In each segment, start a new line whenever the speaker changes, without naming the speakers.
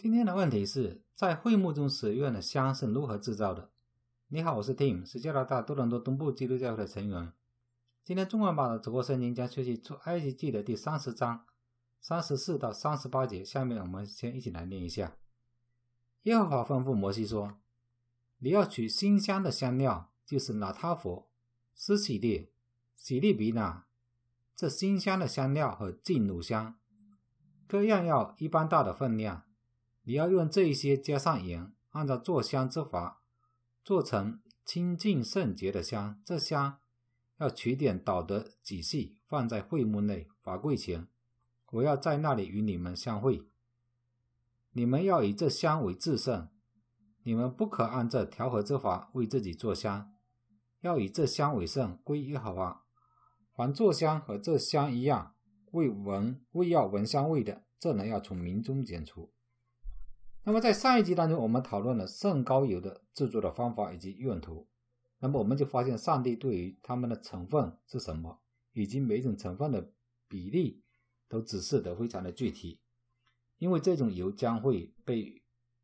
今天的问题是在会幕中使用的香是如何制造的？你好，我是 Tim，是加拿大多伦多东部基督教会的成员。今天中文版的直播圣经将学习出埃及记的第三十章。三十四到三十八节，下面我们先一起来念一下。耶和华吩咐摩西说：“你要取新香的香料，就是拿他佛、斯喜列、喜利比那，这新香的香料和净乳香，各样要一般大的分量。你要用这一些加上盐，按照做香之法，做成清净圣洁的香。这香要取点倒得仔细，放在会木内，法柜前。”我要在那里与你们相会。你们要以这香为至圣，你们不可按这调和之法为自己做香，要以这香为圣，归一何方？凡做香和这香一样，为闻为要闻香味的，这人要从民中剪除。那么在上一集当中，我们讨论了圣高油的制作的方法以及用途。那么我们就发现，上帝对于它们的成分是什么，以及每种成分的比例。都指示的非常的具体，因为这种油将会被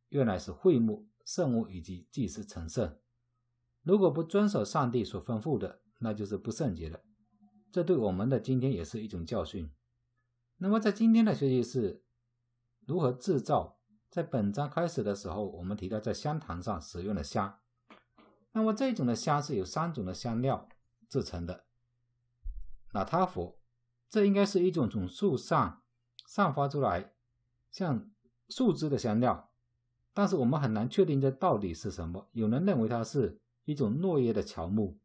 用来是会幕、圣物以及祭司成色，如果不遵守上帝所吩咐的，那就是不圣洁的。这对我们的今天也是一种教训。那么在今天的学习是如何制造？在本章开始的时候，我们提到在香坛上使用的香。那么这种的香是由三种的香料制成的：纳他佛。这应该是一种从树上散发出来，像树枝的香料，但是我们很难确定这到底是什么。有人认为它是一种落叶的乔木。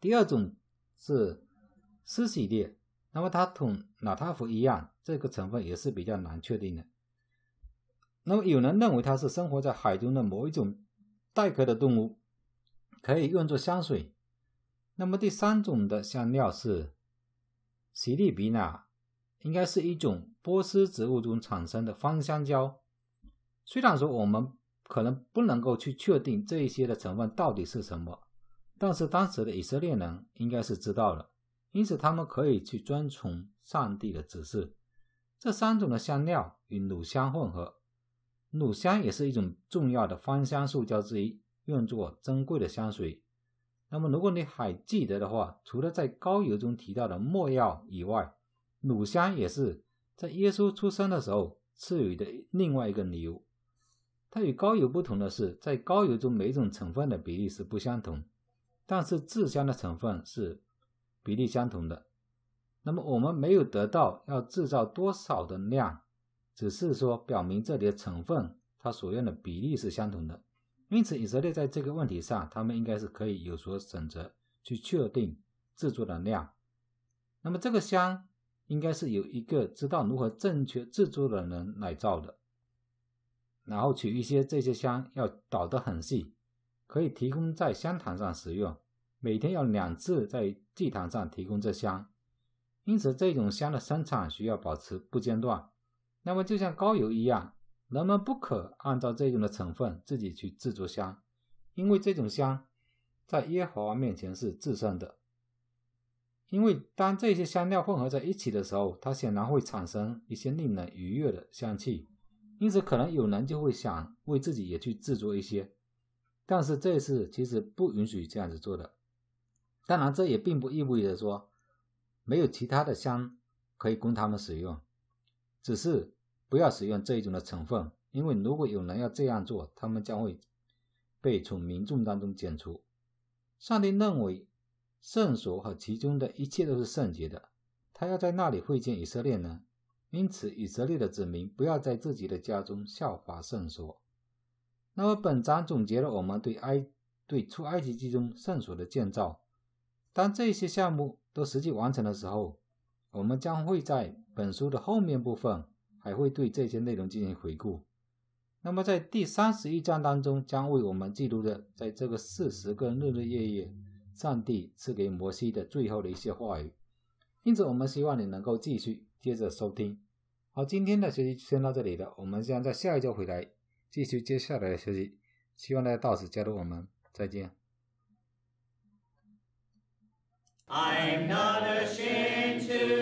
第二种是湿洗的，那么它同纳塔夫一样，这个成分也是比较难确定的。那么有人认为它是生活在海中的某一种带壳的动物，可以用作香水。那么第三种的香料是。奇利比纳应该是一种波斯植物中产生的芳香胶。虽然说我们可能不能够去确定这一些的成分到底是什么，但是当时的以色列人应该是知道了，因此他们可以去遵从上帝的指示。这三种的香料与乳香混合，乳香也是一种重要的芳香树胶之一，用作珍贵的香水。那么，如果你还记得的话，除了在膏油中提到的末药以外，乳香也是在耶稣出生的时候赐予的另外一个礼物。它与膏油不同的是，在膏油中每种成分的比例是不相同，但是制香的成分是比例相同的。那么我们没有得到要制造多少的量，只是说表明这里的成分它所用的比例是相同的。因此，以色列在这个问题上，他们应该是可以有所选择，去确定制作的量。那么，这个香应该是由一个知道如何正确制作的人来造的。然后取一些这些香，要捣得很细，可以提供在香坛上使用。每天要两次在祭坛上提供这香。因此，这种香的生产需要保持不间断。那么，就像高油一样。人们不可按照这种的成分自己去制作香，因为这种香在耶和华面前是制胜的。因为当这些香料混合在一起的时候，它显然会产生一些令人愉悦的香气，因此可能有人就会想为自己也去制作一些。但是这次其实不允许这样子做的。当然，这也并不意味着说没有其他的香可以供他们使用，只是。不要使用这一种的成分，因为如果有人要这样做，他们将会被从民众当中剪除。上帝认为圣所和其中的一切都是圣洁的，他要在那里会见以色列人。因此，以色列的子民不要在自己的家中效法圣所。那么，本章总结了我们对埃对出埃及记中圣所的建造。当这些项目都实际完成的时候，我们将会在本书的后面部分。还会对这些内容进行回顾。那么，在第三十一章当中，将为我们记录的，在这个四十个日日夜夜，上帝赐给摩西的最后的一些话语。因此，我们希望你能够继续接着收听。好，今天的学习先到这里了，我们将在下一周回来继续接下来的学习。希望大家到此加入我们，再见。I'm not to ashamed